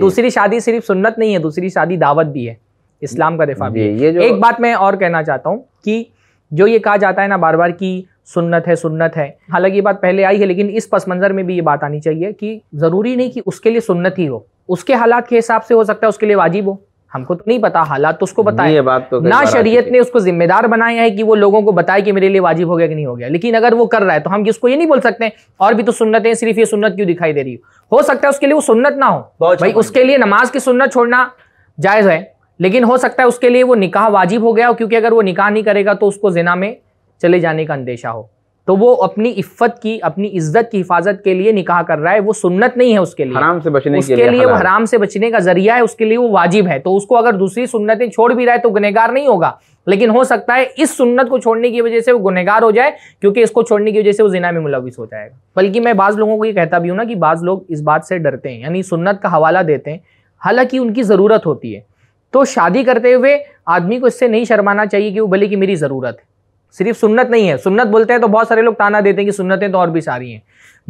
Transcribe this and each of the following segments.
हम्म। दूसरी शादी सिर्फ सुन्नत नहीं है दूसरी शादी दावत भी है इस्लाम का दिफा भी ये जो एक बात मैं और कहना चाहता हूँ कि जो ये कहा जाता है ना बार बार की सुन्नत है सुन्नत है हालांकि ये बात पहले आई है लेकिन इस पस मंज़र में भी ये बात आनी चाहिए कि ज़रूरी नहीं कि उसके लिए सुन्नत ही हो उसके हालात के हिसाब से हो सकता है उसके लिए वाजिब हो हमको तो नहीं पता हालात तो उसको बताए ये बात तो ना शरीयत ने उसको जिम्मेदार बनाया है कि वो लोगों को बताए कि मेरे लिए वाजिब हो गया कि नहीं हो गया लेकिन अगर वो कर रहा है तो हम उसको ये नहीं बोल सकते और भी तो है सिर्फ ये सुन्नत क्यों दिखाई दे रही हो सकता है उसके लिए वो सुन्नत ना हो भाई उसके लिए नमाज की सुन्नत छोड़ना जायज़ है लेकिन हो सकता है उसके लिए वो निकाह वाजिब हो गया क्योंकि अगर वो निकाह नहीं करेगा तो उसको जिना में चले जाने का अंदेशा हो तो वो अपनी इफ्फत की अपनी इज्जत की हिफाजत के लिए निकाह कर रहा है वो सुन्नत नहीं है उसके लिए हराम से बचने उसके के लिए, लिए वो हराम से बचने का जरिया है उसके लिए वो वाजिब है तो उसको अगर दूसरी सुन्नतें छोड़ भी रहा है तो गुनहगार नहीं होगा लेकिन हो सकता है इस सुन्नत को छोड़ने की वजह से वो गुनहगार हो जाए क्योंकि इसको छोड़ने की वजह से वो जिना में मुलविस हो जाएगा बल्कि मैं बाज़ लोगों को ये कहता भी हूँ ना कि बाज़ लोग इस बात से डरते हैं यानी सुन्नत का हवाला देते हैं हालांकि उनकी ज़रूरत होती है तो शादी करते हुए आदमी को इससे नहीं शर्माना चाहिए कि वो भले कि मेरी ज़रूरत है सिर्फ सुन्नत नहीं है सुन्नत बोलते हैं तो बहुत सारे लोग ताना देते हैं कि सुन्नतें तो और भी सारी हैं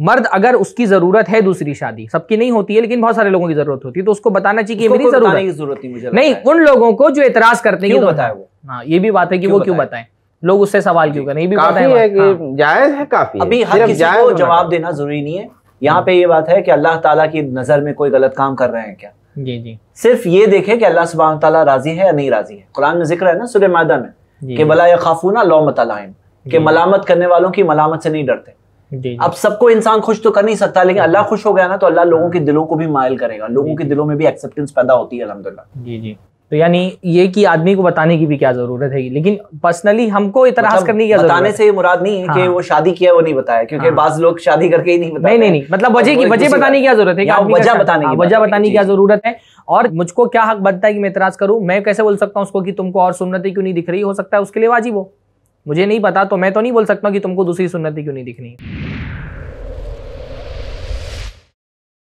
मर्द अगर उसकी ज़रूरत है दूसरी शादी सबकी नहीं होती है लेकिन बहुत सारे लोगों की ज़रूरत होती है तो उसको बताना चाहिए कि मेरी ज़रूरत की ज़रूरत नहीं मुझे नहीं उन लोगों को जो एतराज़ करते हैं बताए वो हाँ ये भी बात है कि वो क्यों बताए लोग उससे सवाल क्यों करें ये भी बात है जायज़ है हाँ। काफ़ी अभी हर किसी को जवाब देना ज़रूरी नहीं है यहाँ पे ये बात है कि अल्लाह ताला की नज़र में कोई गलत काम कर रहे हैं क्या जी जी सिर्फ ये देखे कि अल्लाह सुबह ताला राज़ी है या नहीं राज़ी है कुरान में जिक्र है ना सुरह मैदा में कि वला खाफू खाफूना लो मतलाइम के मलामत करने वालों की मलामत से नहीं डरते अब सबको इंसान खुश तो कर नहीं सकता लेकिन अल्लाह खुश हो गया ना तो अल्लाह लोगों के दिलों को भी मायल करेगा लोगों के दिलों में भी एक्सेप्टेंस पैदा होती है अलहमदिल्ला जी जी तो यानी ये कि आदमी को बताने की भी क्या जरूरत है लेकिन पर्सनली हमको इतना मतलब करने की बताने से ये मुराद नहीं है हाँ। कि वो शादी किया वो नहीं बताया क्योंकि हाँ। बाज लोग शादी करके ही नहीं बताते नहीं नहीं, नहीं मतलब वजह की वजह बताने की क्या जरूरत है वजह बताने हाँ, की वजह बताने की क्या जरूरत है और मुझको क्या हक बनता है कि मैं इतराज करूं मैं कैसे बोल सकता हूं उसको कि तुमको और सुन्नति क्यों नहीं दिख रही हो सकता है उसके लिए वाजिब हो मुझे नहीं पता तो मैं तो नहीं बोल सकता कि तुमको दूसरी सुन्नति क्यों नहीं दिख रही